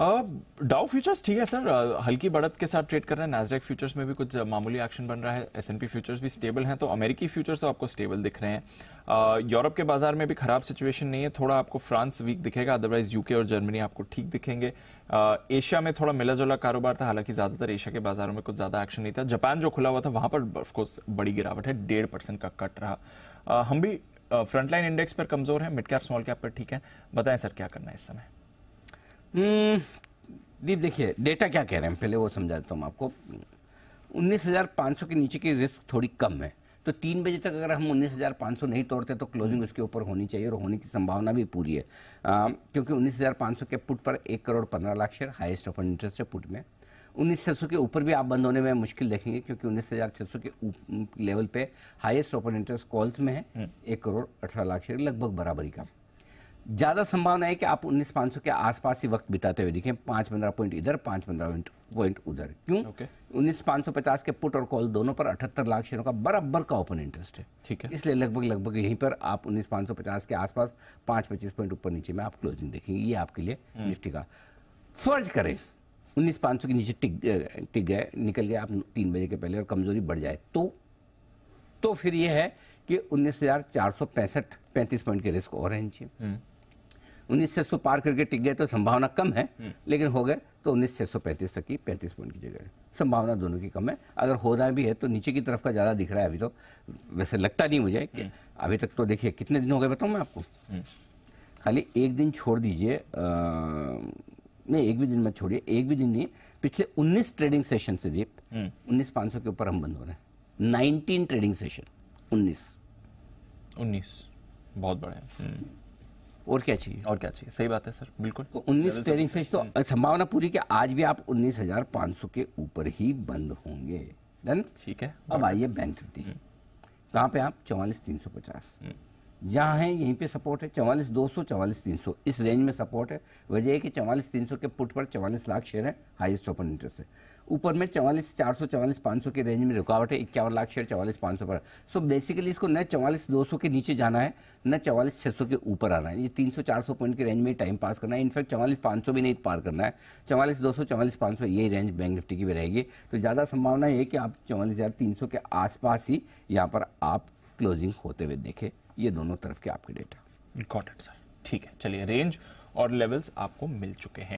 डाउ uh, futures ठीक है सर uh, हल्की बढ़त के साथ ट्रेड कर रहे हैं नाजरेक फ्यूचर्स में भी कुछ uh, मामूली एक्शन बन रहा है एस फ्यूचर्स भी स्टेबल हैं तो अमेरिकी फ्यूचर्स तो आपको स्टेबल दिख रहे हैं यूरोप के बाजार में भी खराब सिचुएशन नहीं है थोड़ा आपको फ्रांस वीक दिखेगा अदरवाइज यूके और जर्मनी आपको ठीक दिखेंगे एशिया में थोड़ा मिला जुला कारोबार था हालांकि ज़्यादातर एशिया के बाजारों में कुछ ज़्यादा एक्शन नहीं था जापान जो खुला हुआ था वहाँ पर ऑफकोर्स बड़ी गिरावट है डेढ़ परसेंट का कट रहा हम भी फ्रंटलाइन इंडेक्स पर कमज़ोर है मिड कैप स्मॉल कैप पर ठीक है बताएं सर क्या करना है इस समय हम्म, दीप देखिए डेटा क्या कह रहे हैं पहले वो समझा देता हूँ आपको 19,500 के नीचे की रिस्क थोड़ी कम है तो तीन बजे तक अगर हम 19,500 नहीं तोड़ते तो क्लोजिंग उसके ऊपर होनी चाहिए और होने की संभावना भी पूरी है आ, क्योंकि 19,500 के पुट पर एक करोड़ पंद्रह lakh share highest of interest है पुट में उन्नीस छः सौ के ऊपर भी आप बंद होने में मुश्किल देखेंगे क्योंकि उन्नीस हज़ार छः सौ के लेवल पे हाईएस्ट ओपन इंटरेस्ट कॉल्स में है हम्म। एक करोड़ अठारह लाख शेयर लगभग बराबरी का ज़्यादा संभावना है कि आप उन्नीस पांच के आसपास ही वक्त बिताते हुए दिखें पांच पंद्रह पॉइंट इधर पांच पंद्रह पॉइंट उधर क्यों उन्नीस पांच सौ पचास के पुट और कॉल दोनों पर अठहत्तर लाख शेयरों का बराबर का ओपन इंटरेस्ट है ठीक है इसलिए लगभग लगभग यहीं पर आप उन्नीस पांच सौ पचास के आसपास पांच पच्चीस पॉइंट ऊपर नीचे में आप क्लोजिंग देखेंगे ये आपके लिए हम्म। निफ्टी का फर्ज करें उन्नीस पांच सौ के नीचे टिक टिक गए निकल गए आप तीन बजे के पहले और कमजोरी बढ़ जाए तो तो फिर यह है कि उन्नीस हज़ार चार सौ पैंसठ पैंतीस पॉइंट के रिस्क और हैं नीचे हम्म। उन्नीस छह सौ पार करके टिक गए तो संभावना कम है हम्म। लेकिन हो गए तो उन्नीस छह सौ पैंतीस तक की पैंतीस पॉइंट की जगह संभावना दोनों की कम है अगर हो रहा भी है तो नीचे की तरफ का ज़्यादा दिख रहा है अभी तो वैसे लगता नहीं मुझे कि हम्म। अभी तक तो देखिए कितने दिन हो गए बताऊँ मैं आपको हम्म। खाली एक दिन छोड़ दीजिए नहीं एक भी दिन मत छोड़िए एक भी दिन नहीं पिछले 19 ट्रेडिंग सेशन से दीप उन्नीस पाँच सौ के ऊपर हम बंद हो रहे हैं नाइनटीन ट्रेडिंग सेशन उन्नीस उन्नीस बहुत बड़े हैं और क्या चाहिए और क्या चाहिए सही बात है सर बिल्कुल तो उन्नीस ट्रेनिंग फेज तो संभावना पूरी कि आज भी आप उन्नीस हजार पाँच सौ के ऊपर ही बंद होंगे ठीक है अब आइए बैंक निफ्टी हम्म। कहाँ पे आप चौवालीस तीन सौ पचास हम्म। यहाँ है यहीं पे सपोर्ट है चवालीस दो सौ चवालीस तीन सौ इस रेंज में सपोर्ट है वजह है कि चवालीस तीन सौ के पुट पर चवालीस लाख शेयर है हाईएस्ट ओपन इंटरेस्ट है ऊपर में चवालीस चार सौ चवालीस पाँच सौ के रेंज में रुकावट है इक्यावन लाख शेयर चवालीस पाँच सौ पर सो बेसिकली इसको न चवालीस दो सौ के नीचे जाना है न चवालीस छः सौ के ऊपर आना है ये तीन सौ चार सौ पॉइंट के रेंज में टाइम पास करना है इनफैक्ट चवालीस पाँच सौ भी नहीं पार करना है चवालीस दो सौ चवालीस पाँच सौ यही रेंज बैंक निफ्टी की भी रहेगी तो ज़्यादा संभावना है कि आप चवालीस हज़ार तीन सौ के आसपास ही यहाँ पर आप क्लोजिंग होते हुए देखे ये दोनों तरफ के आपके डेटा गॉट इट सर ठीक है चलिए रेंज और लेवल्स आपको मिल चुके हैं